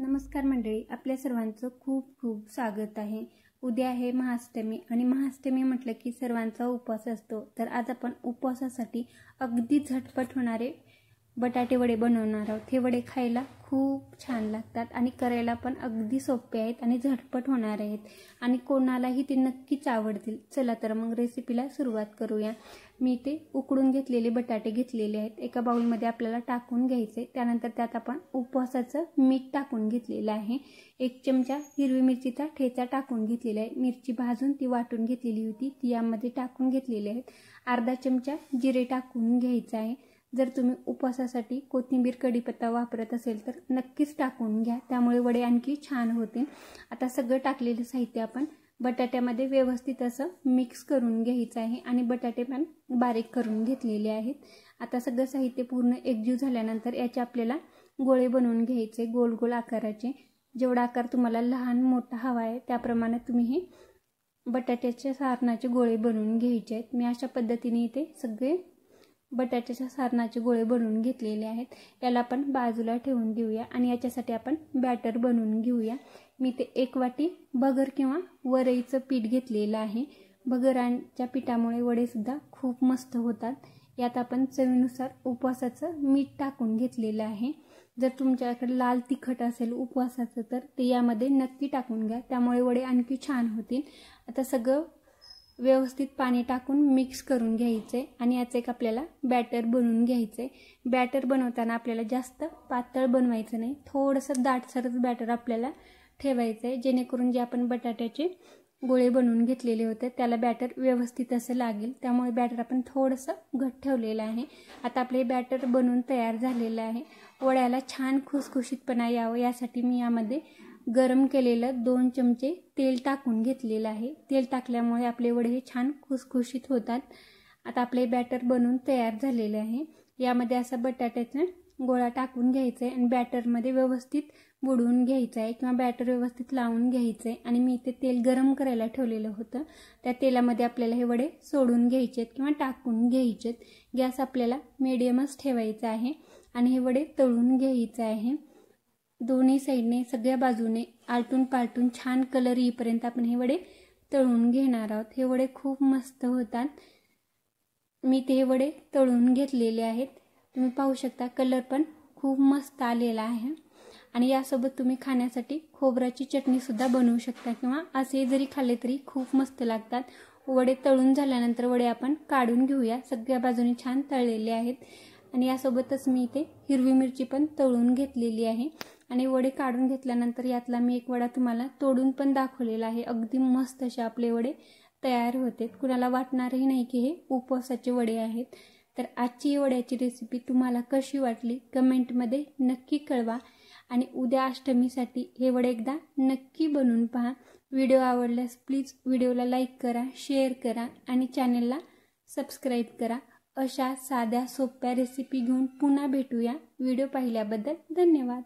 नमस्कार मंडळी आपल्या सर्वांचं खूप खूप स्वागत आहे उद्या आहे महाष्टमी आणि महाष्टमी म्हटलं की सर्वांचा उपवास असतो तर आज आपण उपवासासाठी अगदी झटपट होणारे बटाटे वडे बनवणार आहोत हे वडे खायला खूप छान लागतात आणि करायला पण अगदी सोपे आहेत आणि झटपट होणार आहेत आणि कोणालाही ते नक्कीच आवडतील चला तर मग रेसिपीला सुरुवात करूया मी ते उकडून घेतलेले बटाटे घेतलेले आहेत एका बाउलमध्ये आपल्याला टाकून घ्यायचे त्यानंतर त्यात आपण उपवासाचं मीठ टाकून घेतलेलं आहे एक चमचा हिरवी मिरचीचा ठेचा टाकून घेतलेला आहे मिरची भाजून ती वाटून घेतलेली होती ती यामध्ये टाकून घेतलेली आहेत अर्धा चमचा जिरे टाकून घ्यायचं आहे जर तुम्ही उपवासासाठी कोथिंबीर कढीपत्ता वापरत असेल तर नक्कीच टाकून घ्या त्यामुळे वडे आणखी छान होतील आता सगळं टाकलेलं साहित्य आपण बटाट्यामध्ये व्यवस्थित असं मिक्स करून घ्यायचं आहे आणि बटाटे पण बारीक करून घेतलेले आहेत आता सगळं साहित्य पूर्ण एकजीव झाल्यानंतर याचे आपल्याला गोळे बनवून घ्यायचे गोल गोल आकाराचे जेवढा आकार तुम्हाला लहान मोठा हवा आहे त्याप्रमाणे तुम्ही हे बटाट्याच्या सारणाचे गोळे बनवून घ्यायचे आहेत मी अशा पद्धतीने इथे सगळे बटाट्याच्या सारणाचे गोळे बनवून घेतलेले आहेत याला आपण बाजूला ठेवून देऊया आणि याच्यासाठी आपण बॅटर बनवून घेऊया मी ते एक वाटी बगर किंवा वरईचं पीठ घेतलेलं आहे बगरांच्या पिठामुळे वडेसुद्धा खूप मस्त होतात यात आपण चवीनुसार उपवासाचं मीठ टाकून घेतलेलं आहे जर तुमच्याकडे लाल तिखट असेल उपवासाचं तर ते यामध्ये नक्की टाकून घ्या त्यामुळे वडे आणखी छान होतील आता सगळं व्यवस्थित पाणी टाकून मिक्स करून घ्यायचे आणि याचं एक आपल्याला बॅटर बनवून घ्यायचे बॅटर बनवताना आपल्याला जास्त पातळ बनवायचं नाही थोडंसं दाटसरच बॅटर आपल्याला ठेवायचं आहे जेणेकरून जे आपण बटाट्याचे गोळे बनवून घेतलेले होते त्याला बॅटर व्यवस्थित असं लागेल त्यामुळे बॅटर आपण थोडंसं घट ठेवलेलं आहे आता आपले बॅटर बनवून तयार झालेलं आहे वड्याला छान खुसखुशीतपणा यावं यासाठी मी यामध्ये गरम केलेलं दोन चमचे तेल टाकून घेतलेलं आहे तेल टाकल्यामुळे आपले वडे हे छान खुसखुशीत होतात आता आपले बॅटर बनून तयार झालेले आहे यामध्ये असा बटाट्याचा गोळा टाकून घ्यायचा आहे आणि बॅटरमध्ये व्यवस्थित बुडवून घ्यायचं आहे किंवा बॅटर व्यवस्थित लावून घ्यायचं आहे आणि मी इथे तेल गरम करायला ठेवलेलं होतं त्या तेलामध्ये आपल्याला हे वडे सोडून घ्यायचे किंवा टाकून घ्यायचेत गॅस आपल्याला मिडियमच ठेवायचा आहे आणि हे वडे तळून घ्यायचं आहे दोन्ही साईडने सगळ्या बाजूने आलटून पालटून छान कलर येईपर्यंत आपण हे वडे तळून घेणार आहोत हे वडे खूप मस्त होतात मी ते वडे तळून घेतलेले आहेत तुम्ही पाहू शकता कलर पण खूप मस्त आलेला आहे आणि यासोबत तुम्ही खाण्यासाठी खोबऱ्याची चटणीसुद्धा बनवू शकता किंवा असे जरी खाल्ले तरी खूप मस्त लागतात वडे तळून झाल्यानंतर वडे आपण काढून घेऊया सगळ्या बाजूने छान तळलेले आहेत आणि यासोबतच मी इथे हिरवी मिरची पण तळून घेतलेली आहे आणि वडे काढून घेतल्यानंतर यातला मी एक वडा तुम्हाला तोडून पण दाखवलेला आहे अगदी मस्त असे आपले वडे तयार होते कुणाला वाटणारही नाही की हे उपवासाचे वडे आहेत तर आजची वड्याची रेसिपी तुम्हाला कशी वाटली कमेंटमध्ये नक्की कळवा आणि उद्या अष्टमीसाठी हे वडे एकदा नक्की बनवून पहा व्हिडिओ आवडल्यास प्लीज व्हिडिओला लाईक करा शेअर करा आणि चॅनेलला सबस्क्राईब करा अशा साध्या सोप्या रेसिपी घेऊन पुन्हा भेटूया व्हिडिओ पाहिल्याबद्दल धन्यवाद